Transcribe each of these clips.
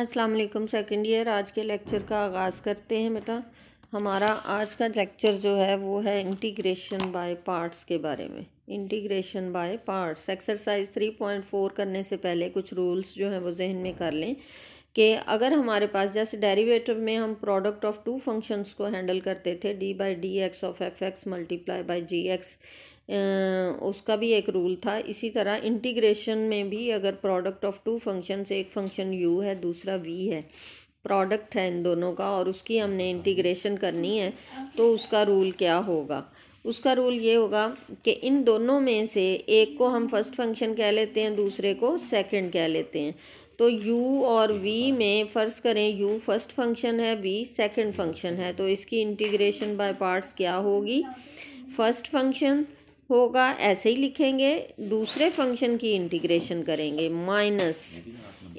अस्सलाम वालेकुम second year आज के लेक्चर का आगाज़ करते हैं बेटा हमारा आज का लेक्चर जो है वो है इंटीग्रेशन बाय पार्ट्स के बारे में integration by parts exercise three point four करने से पहले कुछ रूल्स जो हैं वो जहन में कर लें कि अगर हमारे पास जैसे डेरिवेटिव में हम प्रोडक्ट ऑफ टू फंक्शंस को हैंडल करते थे D by D x of F X multiply by G X उसका भी एक रूल था इसी तरह इंटीग्रेशन में भी अगर प्रोडक्ट ऑफ टू फंक्शन से एक फंक्शन यू है दूसरा वी है प्रोडक्ट है इन दोनों का और उसकी हमने इंटीग्रेशन करनी है तो उसका रूल क्या होगा उसका रूल ये होगा कि इन दोनों में से एक को हम फर्स्ट फंक्शन कह लेते हैं दूसरे को सेकंड कह लेते हैं तो u और v में फ़र्ज़ करें u फर्स्ट फंक्शन है v सेकंड फंक्शन है तो इसकी इंटीग्रेशन बाय पार्ट्स क्या होगी फर्स्ट फंक्शन होगा ऐसे ही लिखेंगे दूसरे फंक्शन की इंटीग्रेशन करेंगे माइनस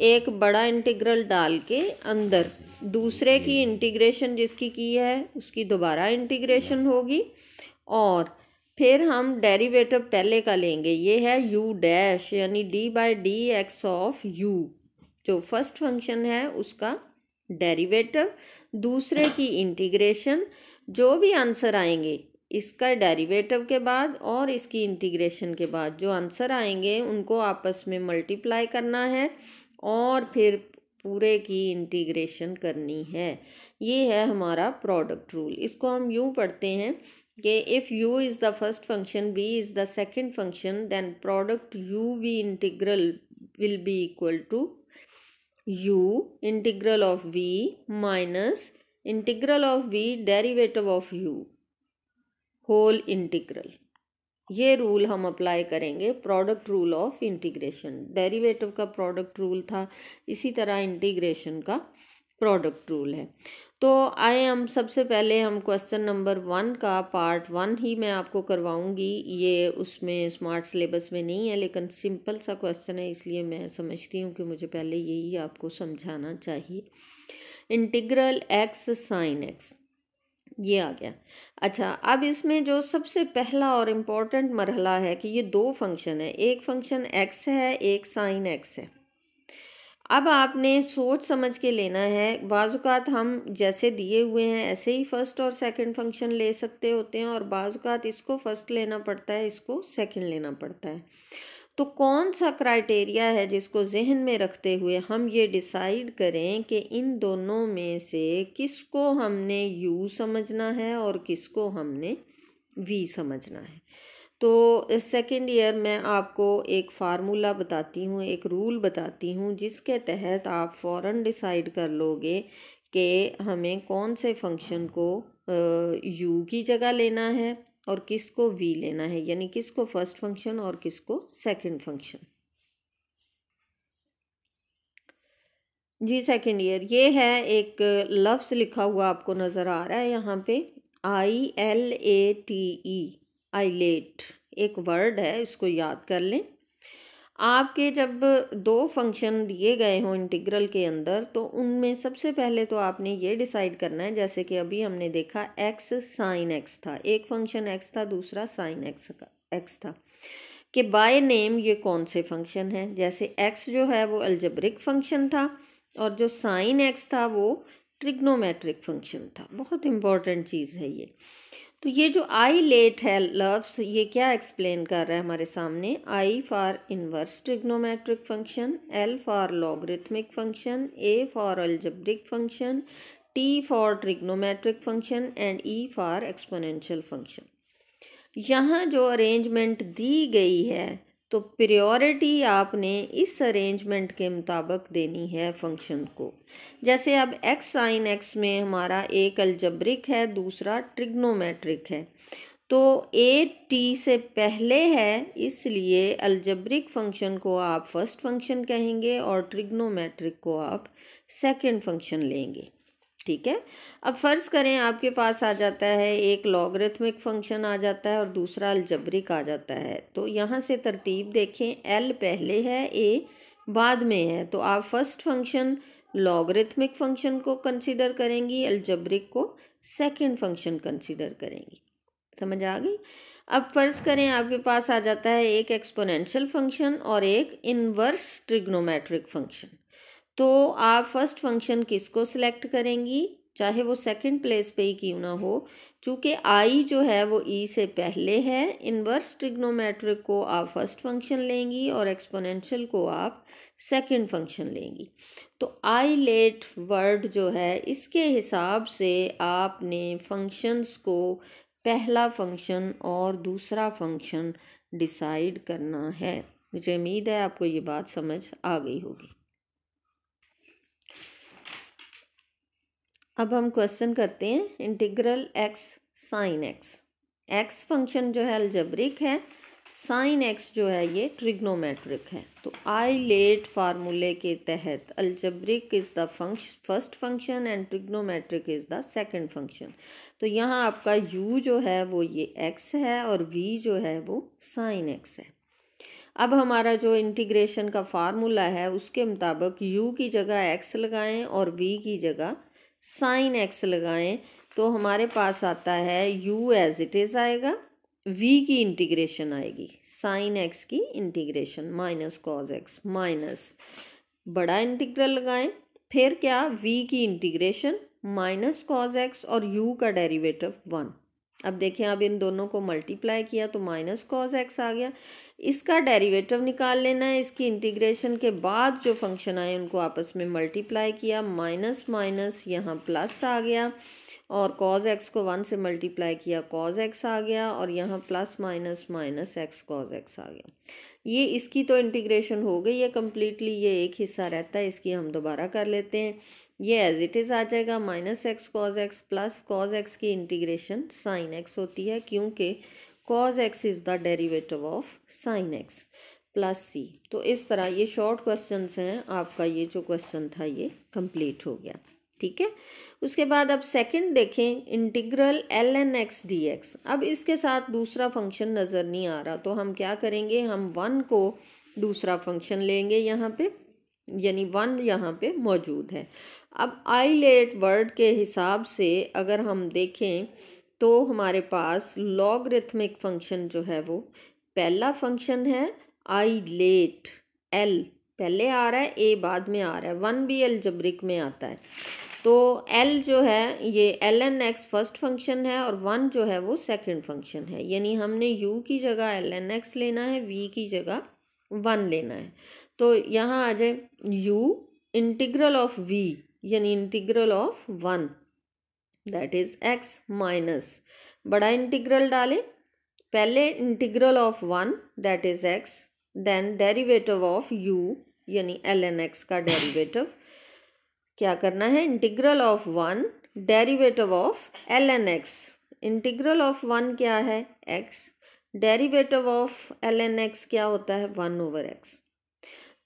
एक बड़ा इंटीग्रल डाल के अंदर दूसरे की इंटीग्रेशन जिसकी की है उसकी दोबारा इंटीग्रेशन होगी और फिर हम डेरिवेटिव पहले का लेंगे ये है यू डैश यानी D by D x of U जो फर्स्ट फंक्शन है उसका डेरिवेटिव दूसरे की इंटीग्रेशन जो भी आंसर आएंगे इसका डेरिवेटिव के बाद और इसकी इंटीग्रेशन के बाद जो आंसर आएंगे उनको आपस में मल्टीप्लाई करना है और फिर पूरे की इंटीग्रेशन करनी है ये है हमारा प्रोडक्ट रूल इसको हम यूँ पढ़ते हैं कि if U is the first function V is the second function then product U V integral will be equal to U integral of V minus integral of we derivative of U whole integral ये rule हम apply करेंगे product rule of integration derivative का product rule था इसी तरह integration का product rule है तो आए हम सबसे पहले हम क्वेश्चन नंबर वन का पार्ट वन ही मैं आपको करवाऊंगी ये उसमें स्मार्ट सिलेबस में नहीं है लेकिन सिंपल सा क्वेश्चन है इसलिए मैं समझती हूँ कि मुझे पहले यही आपको समझाना चाहिए इंटीग्रल एक्स साइन एक्स ये आ गया अच्छा अब इसमें जो सबसे पहला और इम्पॉर्टेंट मरहला है कि ये दो फंक्शन है एक फंक्शन एक्स है एक साइन एक्स है अब आपने सोच समझ के लेना है बाज़ात हम जैसे दिए हुए हैं ऐसे ही फ़र्स्ट और सेकंड फंक्शन ले सकते होते हैं और बाज़ात इसको फ़र्स्ट लेना पड़ता है इसको सेकंड लेना पड़ता है तो कौन सा क्राइटेरिया है जिसको जहन में रखते हुए हम ये डिसाइड करें कि इन दोनों में से किसको हमने यू समझना है और किसको हमने वी समझना है तो सेकेंड ईयर मैं आपको एक फार्मूला बताती हूँ एक रूल बताती हूँ जिसके तहत आप फ़ौर डिसाइड कर लोगे कि हमें कौन से फंक्शन को यू की जगह लेना है और किसको वी लेना है यानी किसको फर्स्ट फंक्शन और किसको सेकंड फंक्शन जी सेकंड ईयर ये है एक लफ्स लिखा हुआ आपको नज़र आ रहा है यहाँ पे I L A T E ILATE एक वर्ड है इसको याद कर लें आपके जब दो फंक्शन दिए गए हों इंटीग्रल के अंदर तो उनमें सबसे पहले तो आपने ये डिसाइड करना है जैसे कि अभी हमने देखा एक्स साइन एक्स था एक फंक्शन एक्स था दूसरा साइन एक्स का एक्स था कि बाय नेम ये कौन से फंक्शन हैं जैसे एक्स जो है वो अल्जब्रिक फंक्शन था और जो साइन एक्स था वो ट्रिग्नोमेट्रिक फंक्शन था बहुत इम्पॉर्टेंट चीज़ है ये तो ये जो आई लेट है लव्स ये क्या एक्सप्लेन कर रहा है हमारे सामने I for inverse trigonometric function L for logarithmic function A for algebraic function T for trigonometric function and E for exponential function यहाँ जो अरेंजमेंट दी गई है तो प्रायोरिटी आपने इस अरेंजमेंट के मुताबिक देनी है फंक्शन को जैसे अब एक्स साइन एक्स में हमारा एक अलजब्रिक है दूसरा ट्रिग्नोमेट्रिक है तो ए टी से पहले है इसलिए अलजब्रिक फंक्शन को आप फर्स्ट फंक्शन कहेंगे और ट्रिग्नोमेट्रिक को आप सेकंड फंक्शन लेंगे ठीक है अब फ़र्ज़ करें आपके पास आ जाता है एक लॉगरिथमिक फंक्शन आ जाता है और दूसरा अलजबरिक आ जाता है तो यहाँ से तरतीब देखें एल पहले है ए बाद में है तो आप फर्स्ट फंक्शन लॉगरिथमिक फंक्शन को कंसिडर करेंगी अलजबरिक को सेकंड फंक्शन कंसिडर करेंगी समझ आ गई अब फ़र्ज़ करें आपके पास आ जाता है एक एक्सपोनेंशियल फंक्शन और एक इनवर्स ट्रिग्नोमेट्रिक फंक्शन तो आप फर्स्ट फंक्शन किसको सिलेक्ट करेंगी चाहे वो सेकंड प्लेस पे ही क्यों ना हो चूँकि आई जो है वो ई e से पहले है इनवर्स ट्रिग्नोमेट्रिक को आप फर्स्ट फंक्शन लेंगी और एक्सपोनेंशियल को आप सेकंड फंक्शन लेंगी तो आई लेट वर्ड जो है इसके हिसाब से आपने फंक्शंस को पहला फंक्शन और दूसरा फंक्शन डिसाइड करना है मुझे उम्मीद है आपको ये बात समझ आ गई होगी अब हम क्वेश्चन करते हैं integral X sine X X function जो है अलजब्रिक है साइन एक्स जो है ये ट्रिग्नोमेट्रिक है तो आई लेट फार्मूले के तहत algebraic is the function first function and trigonometric is the second function तो यहाँ आपका यू जो है वो ये एक्स है और वी जो है वो साइन एक्स है अब हमारा जो इंटीग्रेशन का फार्मूला है उसके मुताबिक यू की जगह एक्स लगाएं और वी की जगह साइन एक्स लगाएं तो हमारे पास आता है यू एज इट इज़ आएगा वी की इंटीग्रेशन आएगी साइन एक्स की integration minus cos x minus बड़ा इंटीग्रल लगाएं फिर क्या वी की इंटीग्रेशन माइनस कॉज एक्स और यू का डेरिवेटिव वन अब देखें अब इन दोनों को मल्टीप्लाई किया तो माइनस कॉज एक्स आ गया इसका डेरिवेटिव निकाल लेना है इसकी इंटीग्रेशन के बाद जो फंक्शन आए उनको आपस में मल्टीप्लाई किया माइनस माइनस यहाँ प्लस आ गया और कॉज एक्स को वन से मल्टीप्लाई किया कॉज एक्स आ गया और यहाँ plus minus minus x cos x आ गया ये इसकी तो इंटीग्रेशन हो गई है कम्प्लीटली ये एक हिस्सा रहता है इसकी हम दोबारा कर लेते हैं ये एज इट इज़ आ जाएगा minus x cos x plus cos x की इंटीग्रेशन साइन एक्स होती है क्योंकि cos x is the derivative of sine x plus c तो इस तरह ये शॉर्ट क्वेश्चन हैं आपका ये जो क्वेश्चन था ये कंप्लीट हो गया ठीक है उसके बाद अब सेकंड देखें integral l n x d x अब इसके साथ दूसरा फंक्शन नज़र नहीं आ रहा तो हम क्या करेंगे हम वन को दूसरा फंक्शन लेंगे यहाँ पे यानी वन यहाँ पे मौजूद है अब आई लेट वर्ड के हिसाब से अगर हम देखें तो हमारे पास लॉगरिथमिक फंक्शन जो है वो पहला फंक्शन है आई लेट एल पहले आ रहा है ए बाद में आ रहा है वन भी एल्जब्रिक में आता है तो एल जो है ये l n x first function है और वन जो है वो सेकंड फंक्शन है यानी हमने यू की जगह एल एन एक्स लेना है वी की जगह वन लेना है तो यहाँ आ जाए यू इंटीग्रल ऑफ वी यानी integral of one that is x minus बड़ा इंटीग्रल डालें पहले integral of one that is x then derivative of u यानी एल एन एक्स का डेरिवेटिव क्या करना है integral of one derivative of l n x integral of one क्या है x derivative of l n x क्या होता है वन ओवर एक्स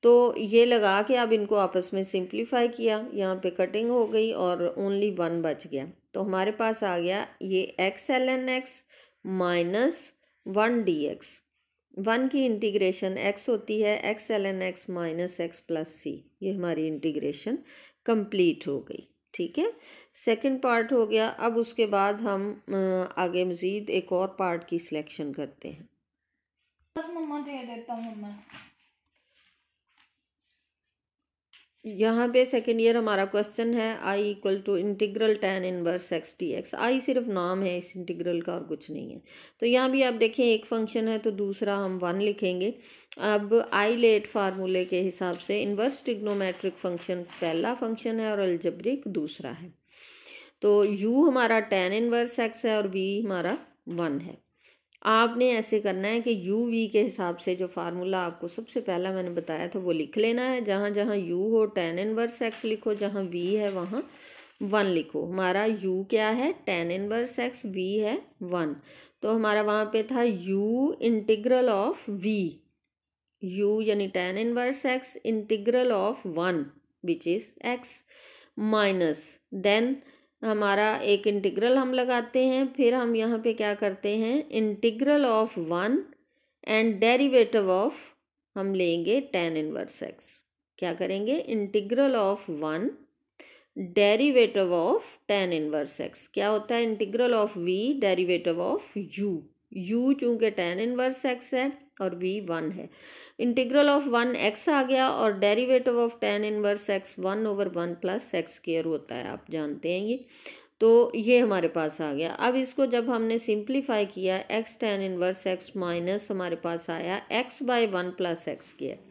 तो ये लगा के अब इनको आपस में सिंप्लीफाई किया यहाँ पे कटिंग हो गई और ओनली वन बच गया तो हमारे पास आ गया ये x l n x minus one d x one की इंटीग्रेशन एक्स होती है x l n x minus x plus c ये हमारी इंटीग्रेशन कंप्लीट हो गई ठीक है सेकंड पार्ट हो गया अब उसके बाद हम आगे मज़ीद एक और पार्ट की सिलेक्शन करते हैं बस मम्मा दे देता हूँ मैं यहाँ पे सेकेंड ईयर हमारा क्वेश्चन है I equal to integral tan inverse x t x I सिर्फ नाम है इस इंटीग्रल का और कुछ नहीं है तो यहाँ भी आप देखें एक फंक्शन है तो दूसरा हम वन लिखेंगे अब आई लेट फार्मूले के हिसाब से इन्वर्स टिग्नोमेट्रिक फंक्शन पहला फंक्शन है और अल्जब्रिक दूसरा है तो यू हमारा टेन इनवर्स एक्स है और वी हमारा वन है आपने ऐसे करना है कि यू वी के हिसाब से जो फार्मूला आपको सबसे पहला मैंने बताया था वो लिख लेना है जहाँ जहाँ यू हो टेन इनवर्स एक्स लिखो जहाँ वी है वहाँ वन लिखो हमारा यू क्या है टेन इनवर्स एक्स वी है वन तो हमारा वहाँ पे था u integral of v u यानी tan inverse x integral of one which is x minus then हमारा एक इंटीग्रल हम लगाते हैं फिर हम यहाँ पे क्या करते हैं integral of one and derivative of हम लेंगे टेन इनवर्स एक्स क्या करेंगे integral of one derivative of tan inverse x क्या होता है integral of we derivative of u u चूँकि टेन इनवर्स एक्स है और वी वन है इंटीग्रल ऑफ वन एक्स आ गया और derivative of tan inverse x one over one plus x square होता है आप जानते हैं ये तो ये हमारे पास आ गया अब इसको जब हमने सिंप्लीफाई किया x tan inverse x minus हमारे पास आया x by one plus x square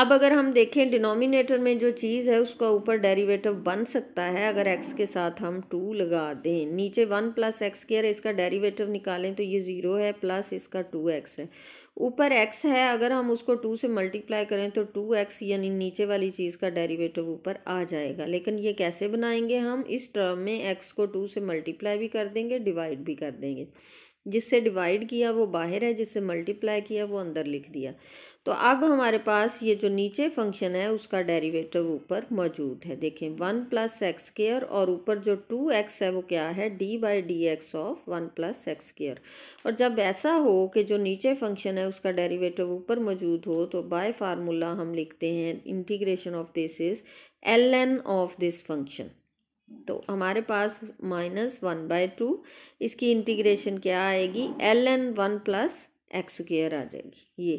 अब अगर हम देखें डिनोमिनेटर में जो चीज़ है उसका ऊपर डेरिवेटिव बन सकता है अगर एक्स के साथ हम टू लगा दें नीचे वन प्लस एक्स केयर इसका डेरिवेटिव निकालें तो ये ज़ीरो है प्लस इसका टू एक्स है ऊपर एक्स है अगर हम उसको टू से मल्टीप्लाई करें तो टू एक्स यानी नीचे वाली चीज़ का डेरिवेटिव ऊपर आ जाएगा लेकिन ये कैसे बनाएंगे हम इस टर्म में एक्स को टू से मल्टीप्लाई भी कर देंगे डिवाइड भी कर देंगे जिससे डिवाइड किया वो बाहर है जिससे मल्टीप्लाई किया वो अंदर लिख दिया तो अब हमारे पास ये जो नीचे फंक्शन है उसका डेरिवेटिव ऊपर मौजूद है देखें वन प्लस एक्स केयर और ऊपर जो टू एक्स है वो क्या है d by D x of one plus x square और जब ऐसा हो कि जो नीचे फंक्शन है उसका डेरीवेटिव ऊपर मौजूद हो तो बाय फार्मूला हम लिखते हैं integration of this is l n of this function तो हमारे पास माइनस वन बाय टू इसकी इंटीग्रेशन क्या आएगी l n one plus x square आ जाएगी ये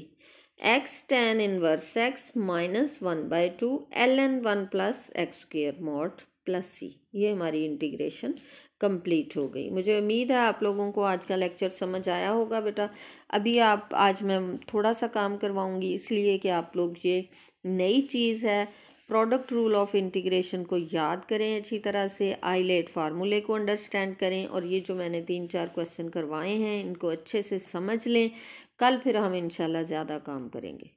x tan inverse x minus one by two l n one plus x square मॉट प्लस सी ये हमारी इंटीग्रेशन कंप्लीट हो गई मुझे उम्मीद है आप लोगों को आज का लेक्चर समझ आया होगा बेटा अभी आप आज मैं थोड़ा सा काम करवाऊंगी इसलिए कि आप लोग ये नई चीज़ है प्रोडक्ट रूल ऑफ इंटीग्रेशन को याद करें अच्छी तरह से आईलेट फार्मूले को अंडरस्टैंड करें और ये जो मैंने तीन चार क्वेश्चन करवाए हैं इनको अच्छे से समझ लें कल फिर हम इंशाल्लाह ज़्यादा काम करेंगे